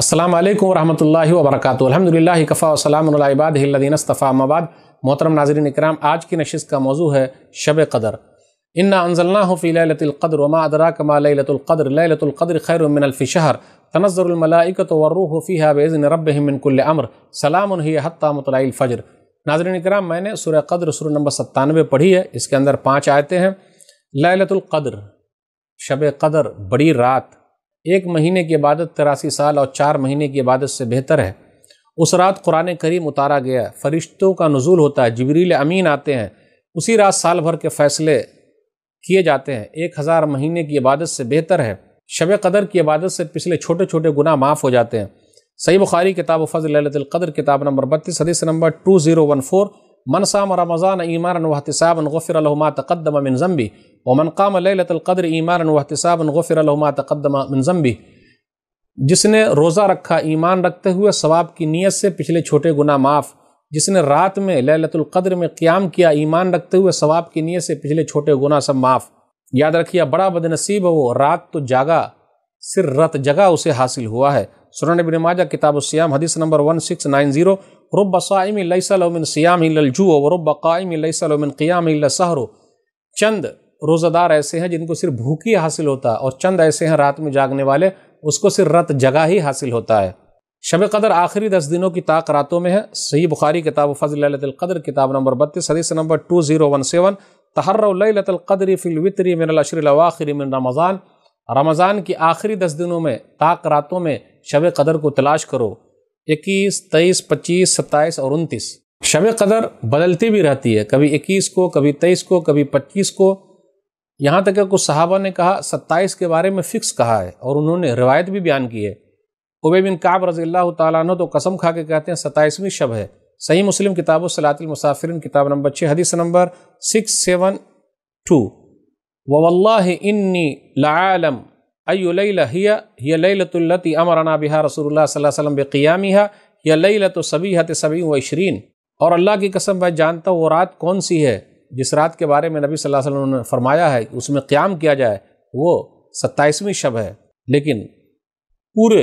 अस्सलाम वालेकुम रहमतुल्लाहि व बरकातु अल्हम्दुलिल्लाह कफ़ा वसलाम इबादीन अस्तफ़ा मबाद मोहतरम नाजरन इकराम आज की नशिस का मौजू है शब कदर इन्ना अनजलना फ़ी लतलक़द्र वमा अदरा कमा लतलक़द्र लतलक़द्र खैर मिनफ़ी शहर तनज़रमलाइकत वर्रूह फ़ीहा बेज़न रबिनकुल अमर सलाम हत्ता मतलफ़जर नाजरन इकराम मैंने सुर कद्र सुर नंबर सत्तानवे पढ़ी है इसके अंदर पाँच आयतें हैं लतलक़द्र शब कदर बड़ी रात एक महीने की इबादत तिरासी साल और चार महीने की इबादत से बेहतर है उस रात कुरान करीम उतारा गया फरिश्तों का नज़ुल होता है जबरील अमीन आते हैं उसी रात साल भर के फ़ैसले किए जाते हैं एक हज़ार महीने की इबादत से बेहतर है शब कदर की इबादत से पिछले छोटे छोटे गुनाह माफ़ हो जाते हैं सही बुखारी किताब फजल कदर किताब नंबर बत्तीस हदीस number two zero one four मनसाम रमज़ान ईमान ما تقدم من ذنبه ومن قام ليله القدر ايمانا ईमान غفر له ما تقدم من ذنبه जिसने रोज़ा रखा ईमान रखते हुए सवाब की नीयत से पिछले छोटे गुना माफ़ जिसने रात में ललतुल्क़द्र में क़्याम किया ईमान रखते हुए सवाब की नीयत से पिछले छोटे गुना सब माफ़ याद रखिए बड़ा बदनसीब है वो रात तो जागा सिर रत जगह उसे हासिल हुआ है सुरन बिन माजा किताब सियाम हदीस number one six nine zero रुब साइम लमिन सियाम लजू रुब कायम लमिन क़ियाम सहरो चंद रोज़ादार ऐसे हैं जिनको सिर्फ भूखी हासिल होता है और चंद ऐसे हैं रात में जागने वाले उसको सिर्फ रत जगह ही हासिल होता है शब कदर आखिरी दस दिनों की ताक रातों में है सही बुखारी किताब फ़जलतलक़दर किताब नंबर बत्तीस हदीस number two zero one seven तहर्रतलक़दरी फ़िलवितरी मिन मिन रमज़ान रमज़ान की आखिरी दस दिनों में ताक रातों में शब कदर को तलाश करो इक्कीस तेईस पच्चीस सत्ताईस और उनतीस शब कदर बदलती भी रहती है कभी इक्कीस को कभी तेईस को कभी पच्चीस को यहाँ तक कि कुछ साहबा ने कहा सत्ताईस के बारे में फ़िक्स कहा है और उन्होंने रिवायत भी बयान की है उबे बिन काब रजी तु तो कसम खा के कहते हैं सत्ताईसवीं शब है सही मुस्लिम किताबों सलातिल मुसाफिर किताब नंबर छः हदीस नंबर सिक्स सेवन टू वल्ला इन्नी लालम अयलहिया लतुल्लती अमरना बिहार रसूल वसम बेक़ियामिया या लई लत सभी हत सभी वशरीन और अल्लाह की कसम मैं जानता हूँ वो रात कौन सी है जिस रात के बारे में नबी सल्लल्लाहु अलैहि वसल्लम ने फरमाया है कि उसमें क़्याम किया जाए वो सत्ताईसवीं शब है लेकिन पूरे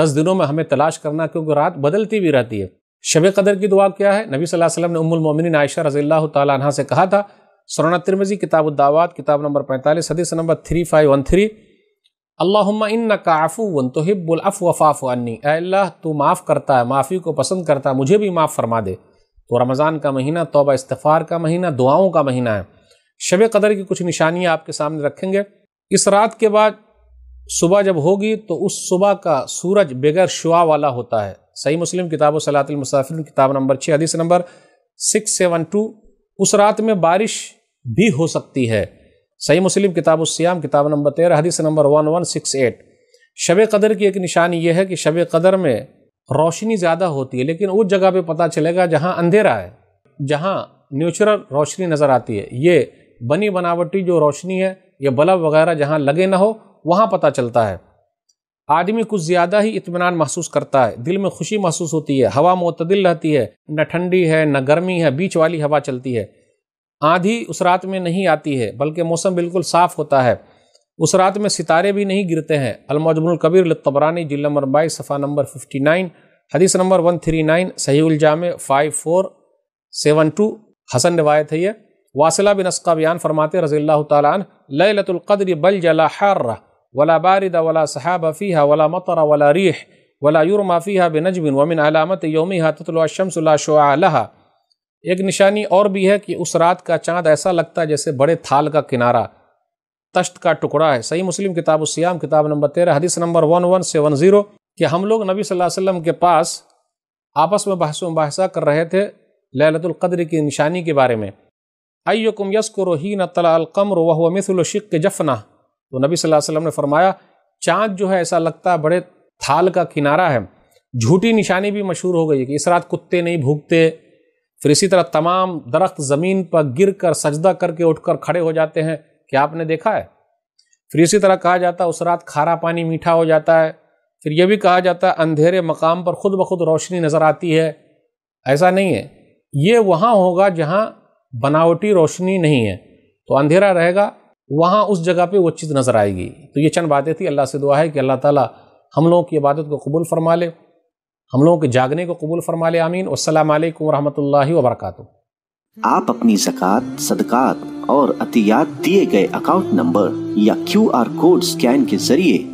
दस दिनों में हमें तलाश करना क्योंकि रात बदलती भी रहती है शब कदर की दुआ क्या है नबी सल्लल्लाहु अलैहि वसल्लम ने उम्मुल मोमिन आयशा रज़ी अल्लाह तला से कहा था सराना तिरमजी किताब दावात किताब नंबर पैंतालीस हदीस number three five one three अल्लाम इन काफ़ू वन तो अफ वफ़ाफ़ अन्नी अल्लाह तू माफ़ करता है माफ़ी को पसंद करता है मुझे भी माफ़ फरमा दे तो रमज़ान का महीना तोबा इस्तफ़ार का महीना दुआओं का महीना है शब कदर की कुछ निशानियाँ आपके सामने रखेंगे इस रात के बाद सुबह जब होगी तो उस सुबह का सूरज बगैर शुआ वाला होता है सही मुस्लिम किताब सलातमसाफिर किताब नंबर छः हदीस नंबर सिक्स सेवन टू उस रात में बारिश भी हो सकती है सही मुस्लिम किताब उसम किताब नंबर तेरह हदीस number one one six eight Shab Qadr की एक निशानी यह है कि शब कदर में रोशनी ज़्यादा होती है लेकिन उस जगह पे पता चलेगा जहाँ अंधेरा है जहाँ न्यूचुरल रोशनी नज़र आती है ये बनी बनावटी जो रोशनी है या बल्ब वगैरह जहाँ लगे ना हो वहाँ पता चलता है आदमी कुछ ज़्यादा ही इतमान महसूस करता है दिल में खुशी महसूस होती है हवा मतदिल रहती है न ठंडी है न गर्मी है बीच वाली हवा चलती है आंधी उस रात में नहीं आती है बल्कि मौसम बिल्कुल साफ़ होता है उस रात में सितारे भी नहीं गिरते हैं अलमजमुल कबीर लतबरानी जिल नंबर बाईस सफ़ा नंबर फिफ्टी नाइन हदीस नंबर वन थ्री नाइन सही उलजाम फ़ाइव फोर सेवन टू हसन रवायत है ये वासिला बिन असका बयान फरमाते रजील्ला तन लतुल्क़द्र बल जला हर वला बारद वला सहाब फ़ीहा वला मतर वला रीह वला युरमा बिन बिनजबिन वमिन अलामत योमी हा ततलशमसला शुआ एक निशानी और भी है कि उस रात का चांद ऐसा लगता है जैसे बड़े थाल का किनारा तश्त का टुकड़ा है सही मुस्लिम किताब सियाम किताब नंबर तेरह हदीस number one one seven zero कि हम लोग नबी सल्लल्लाहु अलैहि वसल्लम के पास आपस में बहस मुबासा कर रहे थे लहलतुल्क़द्र की निशानी के बारे में अयुकुम यसकुर रोही न तलाकमर वह के जफना तो नबी सल्लल्लाहु वसल्लम ने फरमाया चाँद जो है ऐसा लगता है बड़े थाल का किनारा है झूठी निशानी भी मशहूर हो गई कि इस रात कुत्ते नहीं भूखते फिर इसी तरह तमाम दरख्त ज़मीन पर गिर कर सजदा करके उठकर खड़े हो जाते हैं क्या आपने देखा है फिर इसी तरह कहा जाता है उस रात खारा पानी मीठा हो जाता है फिर यह भी कहा जाता है अंधेरे मकाम पर खुद ब खुद रोशनी नज़र आती है ऐसा नहीं है ये वहाँ होगा जहाँ बनावटी रोशनी नहीं है तो अंधेरा रहेगा वहाँ उस जगह पे वो चीज़ नज़र आएगी तो ये चंद बातें थी अल्लाह से दुआ है कि अल्लाह ताला हम लोगों की इबादत को कबूल फरमा ले हम लोगों के जागने को कबूल फरमा ले आमीन असलकम वरहमल वबरक आप अपनी जक़ात सदक़ात और अतियात दिए गए अकाउंट नंबर या क्यू आर कोड स्कैन के जरिए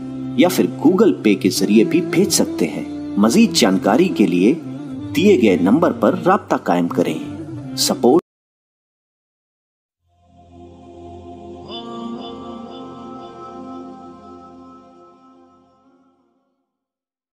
या फिर गूगल पे के जरिए भी भेज सकते हैं मजीद जानकारी के लिए दिए गए नंबर पर रबता कायम करें सपोर्ट